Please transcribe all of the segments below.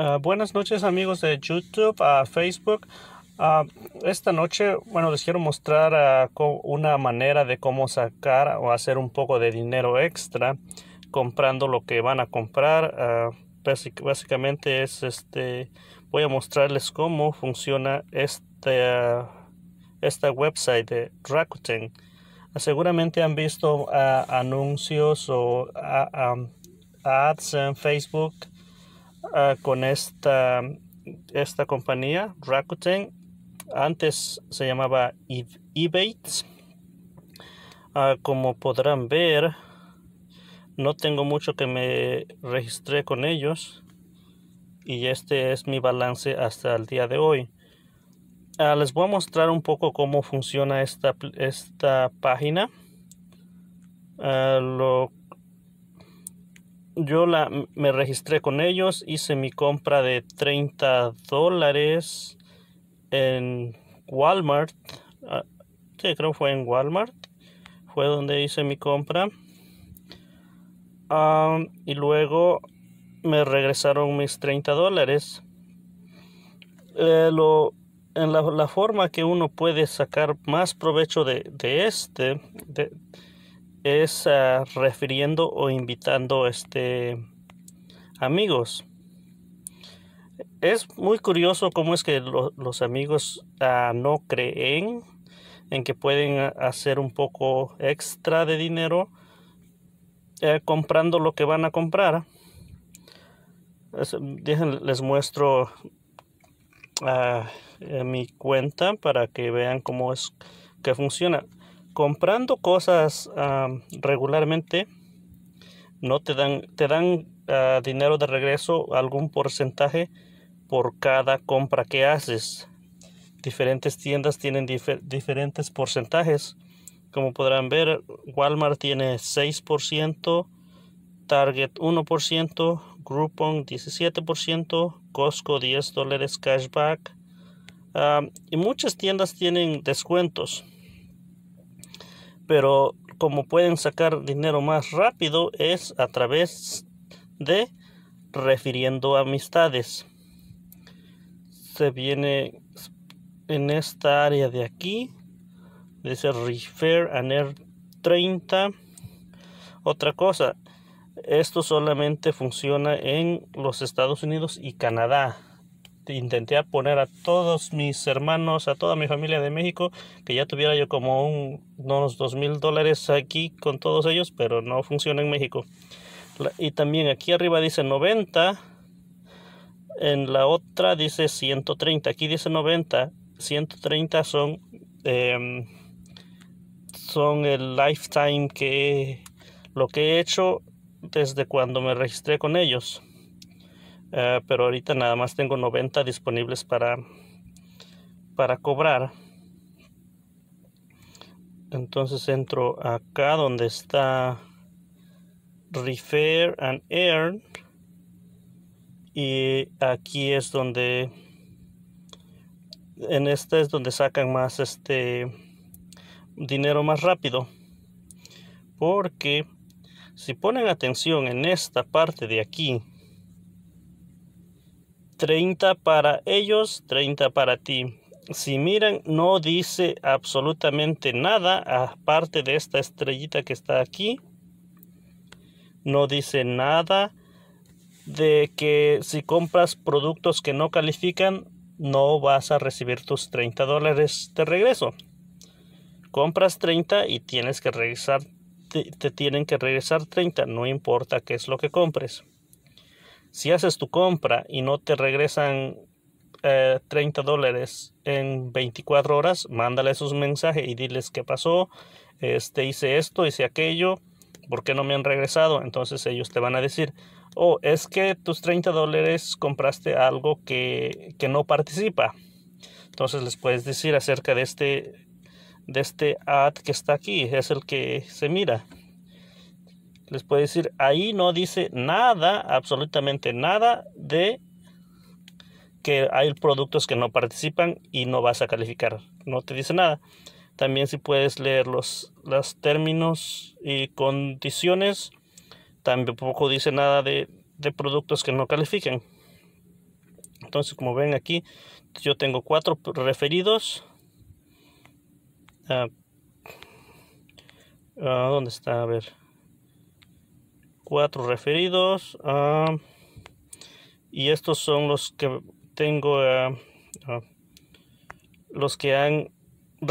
Ah, buenas noches amigos de YouTube, a Facebook. Ah, esta noche, bueno, les quiero mostrar ah, una manera de cómo sacar o hacer un poco de dinero extra comprando lo que van a comprar. básicamente es este, voy a mostrarles cómo funciona este, esta website de Rakuten. Seguramente han visto anuncios o ads en Facebook Ah, con esta, esta compañía, Rakuten. Antes se llamaba Ebates ah, como podrán ver, no tengo mucho que me registré con ellos. Y este es mi balance hasta el día de hoy. Ah, les voy a mostrar un poco cómo funciona esta, esta página. lo yo la, me registré con ellos, hice mi compra de 30 dólares en Walmart. Ah, sí, creo fue en Walmart. Fue donde hice mi compra. Ah, y luego me regresaron mis 30 dólares. Eh, en la, forma que uno puede sacar más provecho de, de este, es ah, refiriendo o invitando este amigos. Es muy curioso cómo es que los amigos ah, no creen en que pueden ah, hacer un poco extra de dinero eh, comprando lo que van a comprar. les muestro mi cuenta para que vean cómo es que funciona comprando cosas regularmente no te dan te dan ah, dinero de regreso algún porcentaje por cada compra que haces diferentes tiendas tienen diferentes porcentajes como podrán ver Walmart tiene 6% Target 1% Groupon 17% Costco 10 dólares cashback y muchas tiendas tienen descuentos pero como pueden sacar dinero más rápido es a través de refiriendo amistades se viene en esta área de aquí dice refer aner air 30 otra cosa esto solamente funciona en los Estados Unidos y Canadá intenté poner a todos mis hermanos, a toda mi familia de México, que ya tuviera yo como unos dos mil dólares aquí con todos ellos, pero no funciona en México. y también aquí arriba dice 90, en la otra dice 130, aquí dice 90, 130 son, em, son el lifetime que lo que he hecho desde cuando me registré con ellos. Eh, pero ahorita nada más tengo 90 disponibles para, para cobrar. Entonces entro acá donde está Refer and Earn. Y aquí es donde en esta es donde sacan más este dinero más rápido porque si ponen atención en esta parte de aquí 30 para ellos, 30 para ti. Si miran, no dice absolutamente nada, aparte de esta estrellita que está aquí. No dice nada de que si compras productos que no califican, no vas a recibir tus 30 dólares de regreso. Compras 30 y tienes que regresar, te, te, tienen que regresar 30, no importa qué es lo que compres. Si haces tu compra y no te regresan 30 eh, dólares en 24 horas, mándale un mensaje y diles qué pasó, este, hice esto, hice aquello, ¿por qué no me han regresado? Entonces ellos te van a decir, oh, es que tus 30 dólares compraste algo que, que no participa. Entonces les puedes decir acerca de este, de este ad que está aquí, es el que se mira les puedo decir, ahí no dice nada, absolutamente nada de que hay productos que no participan y no vas a calificar, no te dice nada. También si puedes leer los términos y condiciones, tampoco dice nada de, productos que no califiquen. Entonces, como ven aquí, yo tengo cuatro referidos. Ah, ah, ¿Dónde está? A ver cuatro referidos ah, y estos son los que tengo ah, ah, los que han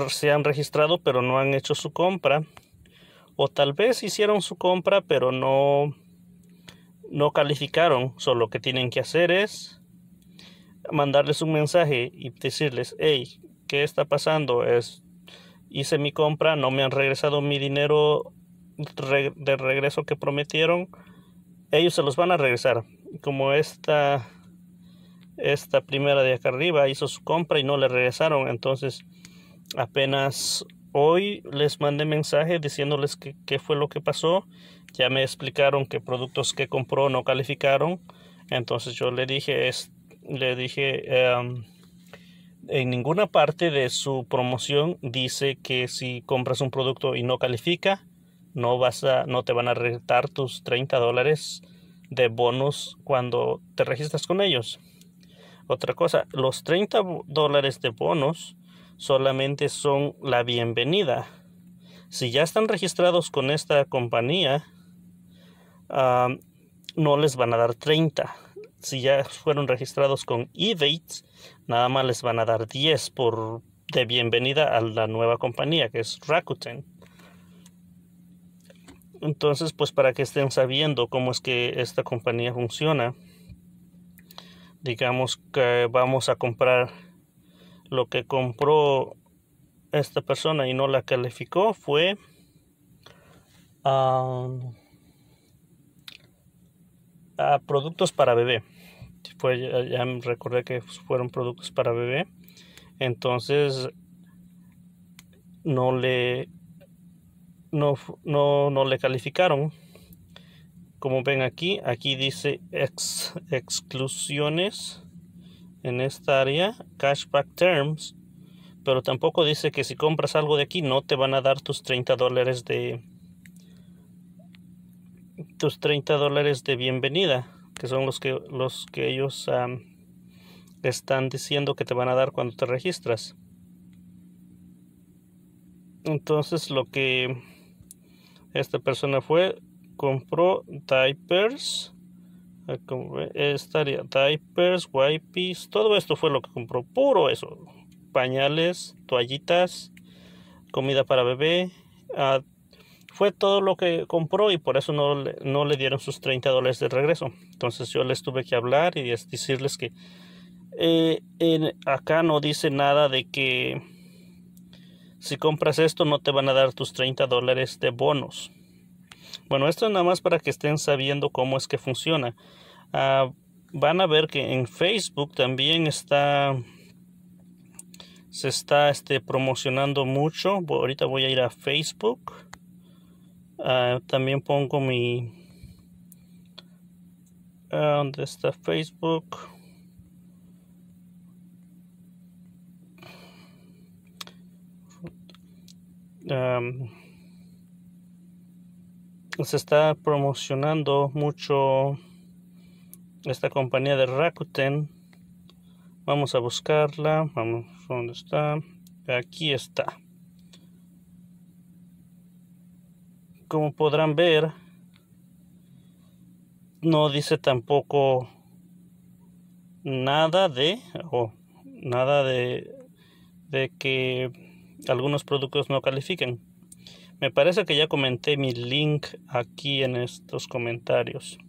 se han registrado pero no han hecho su compra o tal vez hicieron su compra pero no no calificaron solo que tienen que hacer es mandarles un mensaje y decirles hey qué está pasando es hice mi compra no me han regresado mi dinero de regreso que prometieron, ellos se los van a regresar. Como esta, esta primera de acá arriba hizo su compra y no le regresaron. Entonces, apenas hoy les mandé mensaje diciéndoles que, qué fue lo que pasó. Ya me explicaron que productos que compró no calificaron. Entonces yo le dije, es, le dije, em, en ninguna parte de su promoción dice que si compras un producto y no califica, no, vas no te van a retar tus 30 dólares de bonos cuando te registras con ellos. Otra cosa, los 30 dólares de bonos solamente son la bienvenida. Si ya están registrados con esta compañía, no les van a dar 30. Si ya fueron registrados con Evate, nada más les van a dar 10 por, de bienvenida a la nueva compañía que es Rakuten. Entonces, pues para que estén sabiendo cómo es que esta compañía funciona, digamos que vamos a comprar lo que compró esta persona y no la calificó fue um, a productos para bebé. Fue, ya, recordé que fueron productos para bebé. Entonces no le no, no, le calificaron. Como ven aquí, aquí dice ex, exclusiones en esta área, cashback terms, pero tampoco dice que si compras algo de aquí no te van a dar tus 30 dólares de tus 30 dólares de bienvenida, que son los que, los que ellos están diciendo que te van a dar cuando te registras. Entonces lo que esta persona fue, compró diapers. Ah, Estaría diapers, wipes, todo esto fue lo que compró, puro eso. Pañales, toallitas, comida para bebé. Ah, fue todo lo que compró y por eso no le, dieron sus 30 dólares de regreso. Entonces yo les tuve que hablar y decirles que eh, acá no dice nada de que si compras esto no te van a dar tus 30 dólares de bonos. Bueno, esto es nada más para que estén sabiendo cómo es que funciona. Ah, van a ver que en Facebook también está se está este, promocionando mucho. Ahorita voy a ir a Facebook. Ah, también pongo mi... Ah, ¿Dónde está Facebook? se está promocionando mucho esta compañía de Rakuten. Vamos a buscarla. Vamos, ¿dónde está? Aquí está. Como podrán ver, no dice tampoco nada de, o nada de, de que algunos productos no califiquen. Me parece que ya comenté mi link aquí en estos comentarios.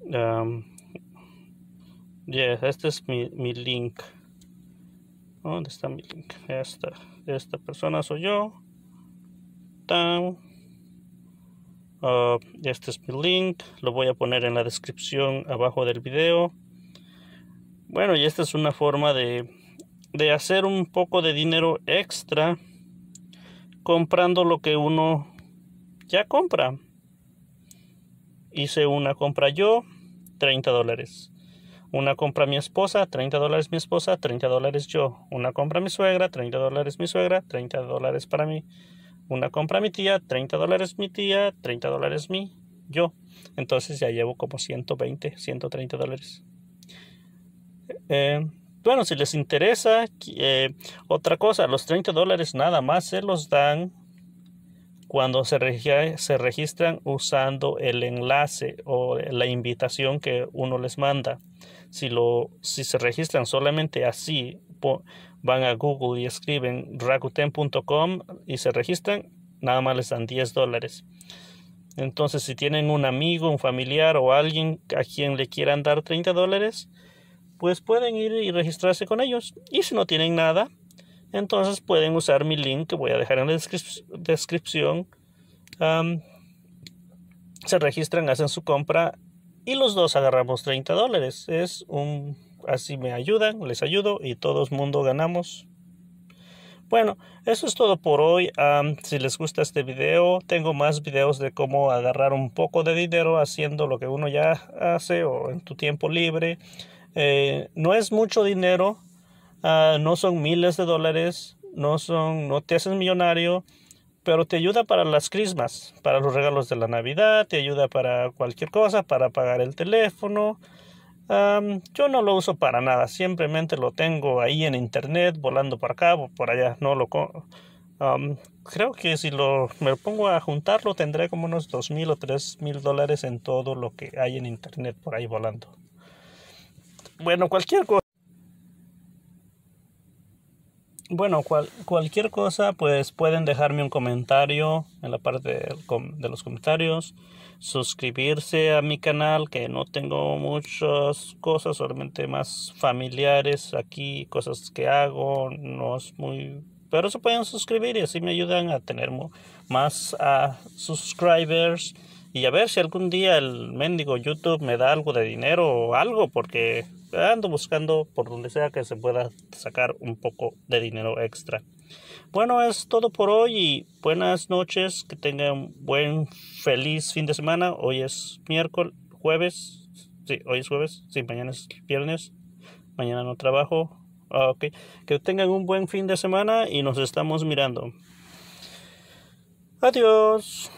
Um, este es mi, mi link. ¿Dónde está mi link? Esta, esta persona soy yo. Tan. Ah, este es mi link. Lo voy a poner en la descripción abajo del video. Bueno, y esta es una forma de de hacer un poco de dinero extra comprando lo que uno ya compra. Hice una compra yo, 30 dólares. Una compra mi esposa, 30 dólares mi esposa, 30 dólares yo. Una compra mi suegra, 30 dólares mi suegra, 30 dólares para mí. Una compra mi tía, 30 dólares mi tía, 30 dólares mi yo. Entonces ya llevo como 120, 130 dólares. Eh, bueno, si les interesa, eh, otra cosa, los 30 dólares nada más se los dan cuando se, se registran usando el enlace o la invitación que uno les manda. Si, si se registran solamente así, van a Google y escriben rakuten.com y se registran, nada más les dan 10 dólares. Entonces, si tienen un amigo, un familiar o alguien a quien le quieran dar 30 dólares, pues pueden ir y registrarse con ellos. Y si no tienen nada, entonces pueden usar mi link que voy a dejar en la descripción. se registran, hacen su compra y los dos agarramos 30 dólares. Es un... Así me ayudan, les ayudo y todos el mundo ganamos. Bueno, eso es todo por hoy. si les gusta este video, tengo más videos de cómo agarrar un poco de dinero haciendo lo que uno ya hace o en tu tiempo libre. Eh, no es mucho dinero, ah, no son miles de dólares, no, son, no te haces millonario, pero te ayuda para las crismas, para los regalos de la Navidad, te ayuda para cualquier cosa, para pagar el teléfono. yo no lo uso para nada, simplemente lo tengo ahí en internet, volando por acá o por allá. No lo creo que si lo me pongo a juntarlo tendré como unos dos mil o tres mil dólares en todo lo que hay en internet por ahí volando. Bueno, cualquier cosa. Bueno, cualquier cosa, pues pueden dejarme un comentario en la parte de, los comentarios, suscribirse a mi canal, que no tengo muchas cosas, solamente más familiares aquí, cosas que hago, no es muy... Pero se pueden suscribir y así me ayudan a tener más subscribers y a ver si algún día el mendigo YouTube me da algo de dinero o algo, porque ando buscando por donde sea que se pueda sacar un poco de dinero extra. Bueno, es todo por hoy y buenas noches, que tengan un buen feliz fin de semana. Hoy es miércoles, jueves, sí, hoy es jueves, sí, mañana es viernes, mañana no trabajo. Ah, que tengan un buen fin de semana y nos estamos mirando. Adiós.